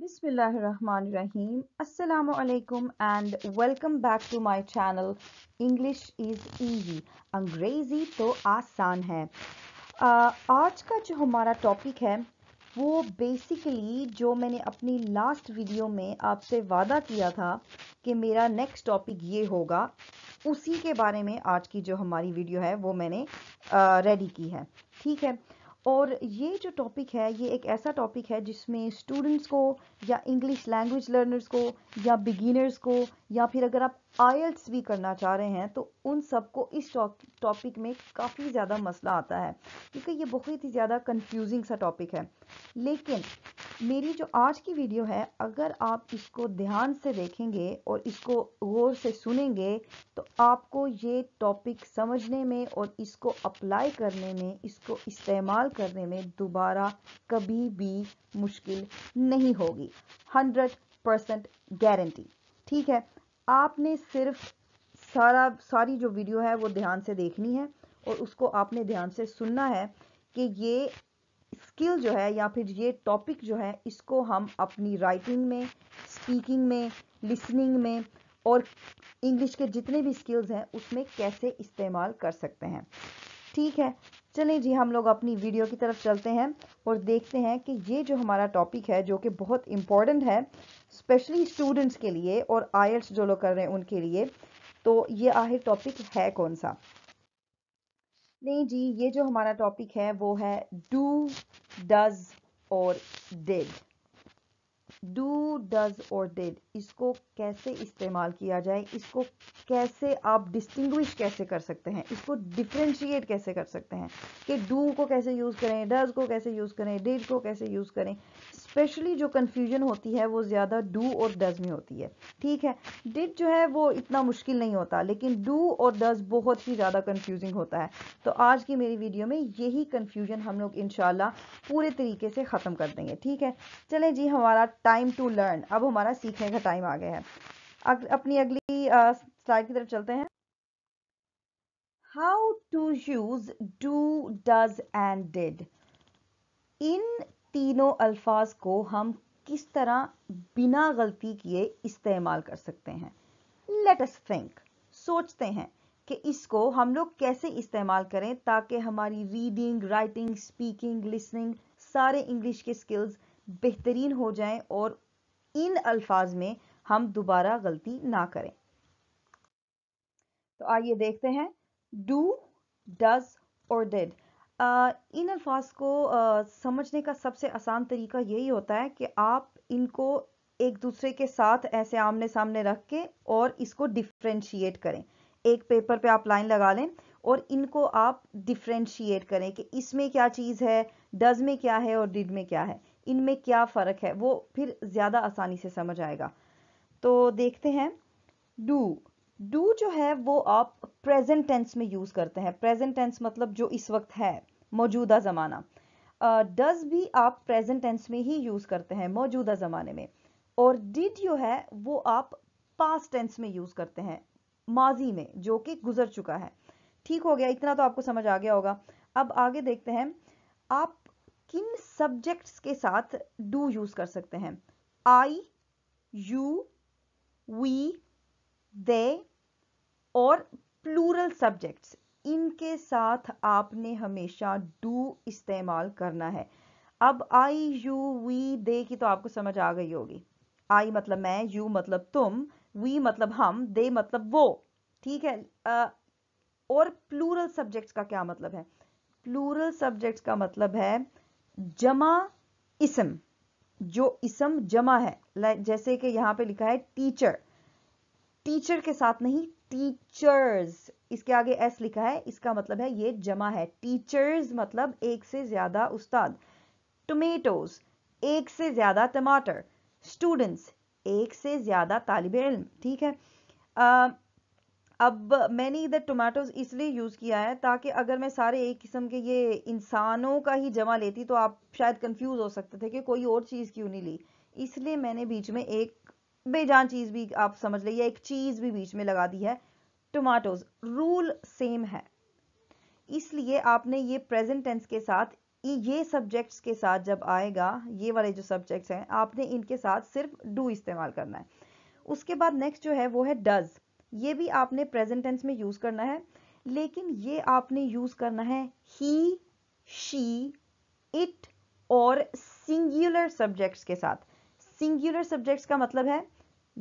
Bismillahirrahmanirrahim. Assalamu and welcome back to my channel English is easy अंग्रेज़ी तो आसान है uh, आज का जो हमारा टॉपिक है वो बेसिकली जो मैंने अपनी लास्ट वीडियो में आपसे वादा किया था कि मेरा नेक्स्ट टॉपिक ये होगा उसी के बारे में आज की जो हमारी वीडियो है वो मैंने रेडी uh, की है ठीक है और ये जो टॉपिक है ये एक ऐसा टॉपिक है जिसमें स्टूडेंट्स को या इंग्लिश लैंग्वेज लर्नर्स को या बिगिनर्स को या फिर अगर आप आयल्स भी करना चाह रहे हैं तो उन सबको इस टॉपिक में काफ़ी ज़्यादा मसला आता है क्योंकि ये बहुत ही ज़्यादा कंफ्यूजिंग सा टॉपिक है लेकिन मेरी जो आज की वीडियो है अगर आप इसको ध्यान से देखेंगे और इसको गौर से सुनेंगे तो आपको ये टॉपिक समझने में और इसको अप्लाई करने में इसको इस्तेमाल करने में दोबारा कभी भी मुश्किल नहीं होगी हंड्रेड परसेंट गारंटी ठीक है आपने सिर्फ सारा सारी जो वीडियो है वो ध्यान से देखनी है और उसको आपने ध्यान से सुनना है कि ये स्किल जो है या फिर ये टॉपिक जो है इसको हम अपनी राइटिंग में स्पीकिंग में लिसनिंग में और इंग्लिश के जितने भी स्किल्स हैं उसमें कैसे इस्तेमाल कर सकते हैं ठीक है चलिए जी हम लोग अपनी वीडियो की तरफ चलते हैं और देखते हैं कि ये जो हमारा टॉपिक है जो कि बहुत इम्पॉर्टेंट है स्पेशली स्टूडेंट्स के लिए और आयर्स जो लोग कर रहे हैं उनके लिए तो ये आखिर टॉपिक है कौन सा नहीं जी ये जो हमारा टॉपिक है वो है डू डज और डेड डू डज और डिड इसको कैसे इस्तेमाल किया जाए इसको कैसे आप डिस्टिंग्विश कैसे कर सकते हैं इसको डिफ्रेंशिएट कैसे कर सकते हैं कि डू को कैसे यूज़ करें डज को कैसे यूज़ करें डिड को कैसे यूज़ करें स्पेशली जो कन्फ्यूजन होती है वो ज़्यादा डू और डज में होती है ठीक है डिड जो है वो इतना मुश्किल नहीं होता लेकिन डू और डज बहुत ही ज़्यादा कन्फ्यूजिंग होता है तो आज की मेरी वीडियो में यही कन्फ्यूजन हम लोग इन पूरे तरीके से ख़त्म कर देंगे ठीक है चले जी हमारा टाइम टू लर्न अब हमारा सीखने का टाइम आ गया है अग, अपनी अगली स्लाइड की तरफ चलते हैं how to use do does and did इन तीनों अल्फाज को हम किस तरह बिना गलती किए इस्तेमाल कर सकते हैं लेट अस थिंक सोचते हैं कि इसको हम लोग कैसे इस्तेमाल करें ताकि हमारी रीडिंग राइटिंग स्पीकिंग लिसनिंग सारे इंग्लिश के स्किल्स बेहतरीन हो जाएं और इन अल्फाज में हम दोबारा गलती ना करें तो आइए देखते हैं डू डज और डेड इन अल्फाज को uh, समझने का सबसे आसान तरीका यही होता है कि आप इनको एक दूसरे के साथ ऐसे आमने सामने रख के और इसको डिफ्रेंशिएट करें एक पेपर पे आप लाइन लगा लें और इनको आप डिफ्रेंशिएट करें कि इसमें क्या चीज़ है डज में क्या है और डिड में क्या है इनमें क्या फ़र्क है वो फिर ज़्यादा आसानी से समझ आएगा तो देखते हैं डू डू जो है वो आप प्रेजेंट टेंस में यूज़ करते हैं प्रेजेंट टेंस मतलब जो इस वक्त है मौजूदा ज़माना डज uh, भी आप प्रेजेंट टेंस में ही यूज़ करते हैं मौजूदा ज़माने में और डिड जो है वो आप पास टेंस में यूज़ करते हैं माजी में जो कि गुजर चुका है ठीक हो गया इतना तो आपको समझ आ गया होगा अब आगे देखते हैं आप किन सब्जेक्ट्स के साथ डू यूज कर सकते हैं आई यू वी दे और प्लूरल सब्जेक्ट्स इनके साथ आपने हमेशा डू इस्तेमाल करना है अब आई यू वी दे की तो आपको समझ आ गई होगी आई मतलब मैं यू मतलब तुम वी मतलब हम दे मतलब वो ठीक है आ, और प्लूरल सब्जेक्ट्स का क्या मतलब है प्लूरल सब्जेक्ट्स का मतलब है जमा इसम जो इसम जमा है जैसे कि यहां पे लिखा है टीचर टीचर के साथ नहीं टीचर्स इसके आगे एस लिखा है इसका मतलब है ये जमा है टीचर्स मतलब एक से ज्यादा उस्ताद टोमेटोज एक से ज्यादा टमाटर स्टूडेंट्स एक से ज्यादा तालब इल्म ठीक है uh, अब मैंने इधर टोमेटोज़ इसलिए यूज़ किया है ताकि अगर मैं सारे एक किस्म के ये इंसानों का ही जमा लेती तो आप शायद कंफ्यूज हो सकते थे कि कोई और चीज़ क्यों नहीं ली इसलिए मैंने बीच में एक बेजान चीज़ भी आप समझ लीजिए एक चीज़ भी बीच में लगा दी है टोमेटोज़ रूल सेम है इसलिए आपने ये प्रेजेंट टेंस के साथ ये सब्जेक्ट्स के साथ जब आएगा ये वाले जो सब्जेक्ट्स हैं आपने इनके साथ सिर्फ डू इस्तेमाल करना है उसके बाद नेक्स्ट जो है वो है डज़ ये भी आपने प्रेजेंट टेंस में यूज करना है लेकिन ये आपने यूज करना है ही शी इट और सिंगुलर सब्जेक्ट्स के साथ सिंगुलर सब्जेक्ट्स का मतलब है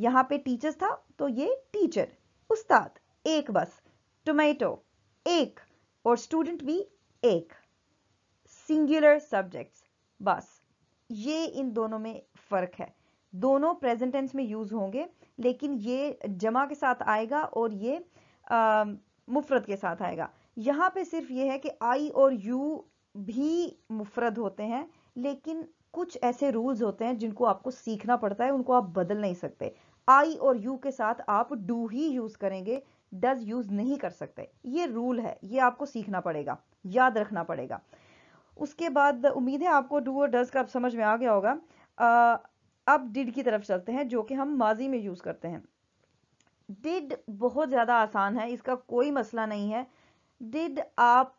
यहां पे टीचर्स था तो ये टीचर उस्ताद एक बस टोमेटो एक और स्टूडेंट भी एक सिंगुलर सब्जेक्ट्स बस ये इन दोनों में फर्क है दोनों प्रेजेंट टेंस में यूज होंगे लेकिन ये जमा के साथ आएगा और ये मुफरत के साथ आएगा यहाँ पे सिर्फ ये है कि आई और यू भी मुफरत होते हैं लेकिन कुछ ऐसे रूल्स होते हैं जिनको आपको सीखना पड़ता है उनको आप बदल नहीं सकते आई और यू के साथ आप डू ही यूज करेंगे डज यूज नहीं कर सकते ये रूल है ये आपको सीखना पड़ेगा याद रखना पड़ेगा उसके बाद उम्मीद है आपको डू और डज का आप समझ में आ गया होगा अब डिड की तरफ चलते हैं जो कि हम माजी में यूज़ करते हैं डिड बहुत ज़्यादा आसान है इसका कोई मसला नहीं है डिड आप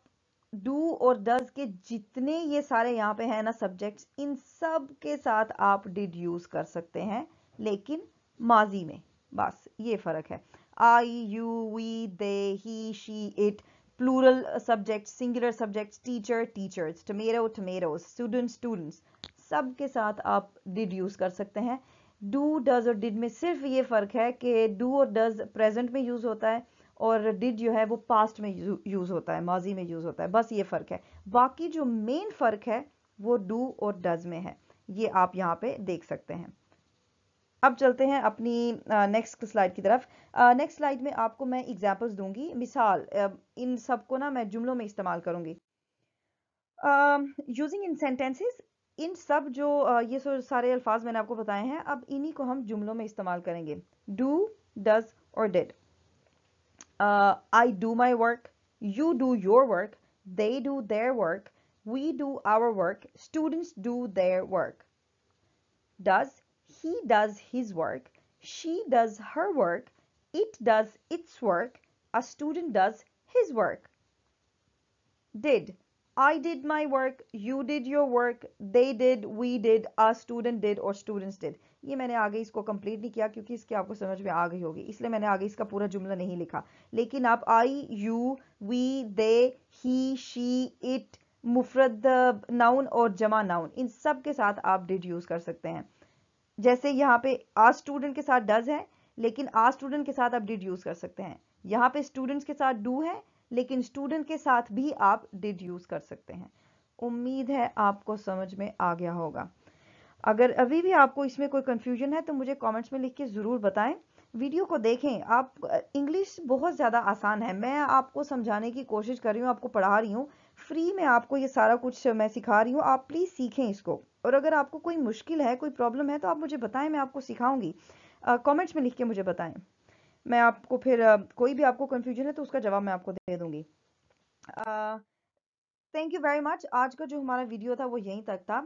डू और डज के जितने ये सारे यहाँ पे हैं ना सब्जेक्ट्स इन सब के साथ आप डिड यूज़ कर सकते हैं लेकिन माजी में बस ये फ़र्क है I you we they he she it plural subject singular subject teacher teachers tomato tomatoes, student students सब के साथ आप डिड यूज़ कर सकते हैं डू डज और डिड में सिर्फ ये फ़र्क है कि डू और डज प्रेजेंट में यूज़ होता है और डिड जो है वो पास्ट में यूज़ होता है माजी में यूज़ होता है बस ये फ़र्क है बाकी जो मेन फ़र्क है वो डू और डज में है ये आप यहाँ पे देख सकते हैं अब चलते हैं अपनी नेक्स्ट स्लाइड की तरफ नेक्स्ट स्लाइड में आपको मैं एग्जाम्पल्स दूंगी मिसाल इन सबको ना मैं जुमलों में इस्तेमाल करूंगी यूजिंग इन सेंटेंसेस इन सब जो ये सो सारे अल्फाज मैंने आपको बताए हैं अब इन्हीं को हम जुमलों में इस्तेमाल करेंगे डू डज और did I do my work you do your work they do their work we do our work students do their work does he does his work she does her work it does its work a student does his work did I did my work, you did your work, they did, we did, a student did और students did. ये मैंने आगे इसको complete नहीं किया क्योंकि इसकी आपको समझ में आ गई होगी इसलिए मैंने आगे इसका पूरा जुमला नहीं लिखा लेकिन आप I you we they he she it मुफरद नाउन और जमा नाउन इन सब के साथ आप डिड यूज कर सकते हैं जैसे यहाँ पे आ स्टूडेंट के साथ डज है लेकिन आ स्टूडेंट के साथ आप डिड यूज कर सकते हैं यहाँ पे स्टूडेंट्स के साथ डू है लेकिन स्टूडेंट के साथ भी आप डिड यूज कर सकते हैं उम्मीद है आपको समझ में आ गया होगा अगर अभी भी आपको इसमें कोई कंफ्यूजन है तो मुझे कमेंट्स में लिख के ज़रूर बताएं वीडियो को देखें आप इंग्लिश बहुत ज़्यादा आसान है मैं आपको समझाने की कोशिश कर रही हूँ आपको पढ़ा रही हूँ फ्री में आपको ये सारा कुछ मैं सिखा रही हूँ आप प्लीज़ सीखें इसको और अगर आपको कोई मुश्किल है कोई प्रॉब्लम है तो आप मुझे बताएं मैं आपको सिखाऊंगी कमेंट्स में लिख के मुझे बताएं मैं आपको फिर कोई भी आपको कन्फ्यूजन है तो उसका जवाब मैं आपको दे दूंगी थैंक यू वेरी मच आज का जो हमारा वीडियो था वो यहीं तक था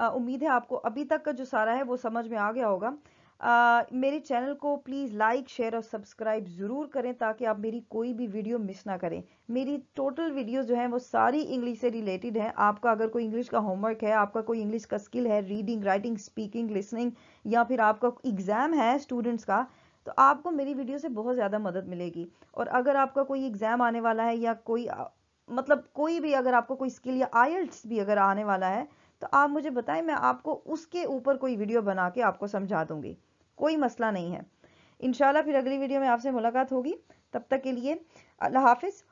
uh, उम्मीद है आपको अभी तक का जो सारा है वो समझ में आ गया होगा uh, मेरे चैनल को प्लीज़ लाइक शेयर और सब्सक्राइब ज़रूर करें ताकि आप मेरी कोई भी वीडियो मिस ना करें मेरी टोटल वीडियो जो हैं वो सारी इंग्लिश से रिलेटेड हैं आपका अगर कोई इंग्लिश का होमवर्क है आपका कोई इंग्लिश का स्किल है रीडिंग राइटिंग स्पीकिंग लिसनिंग या फिर आपका एग्ज़ाम है स्टूडेंट्स का तो आपको मेरी वीडियो से बहुत ज़्यादा मदद मिलेगी और अगर आपका कोई एग्ज़ाम आने वाला है या कोई मतलब कोई भी अगर आपको कोई स्किल या आयल्ट्स भी अगर आने वाला है तो आप मुझे बताएं मैं आपको उसके ऊपर कोई वीडियो बना के आपको समझा दूंगी कोई मसला नहीं है इनशाला फिर अगली वीडियो में आपसे मुलाकात होगी तब तक के लिए अल्लाह हाफिज़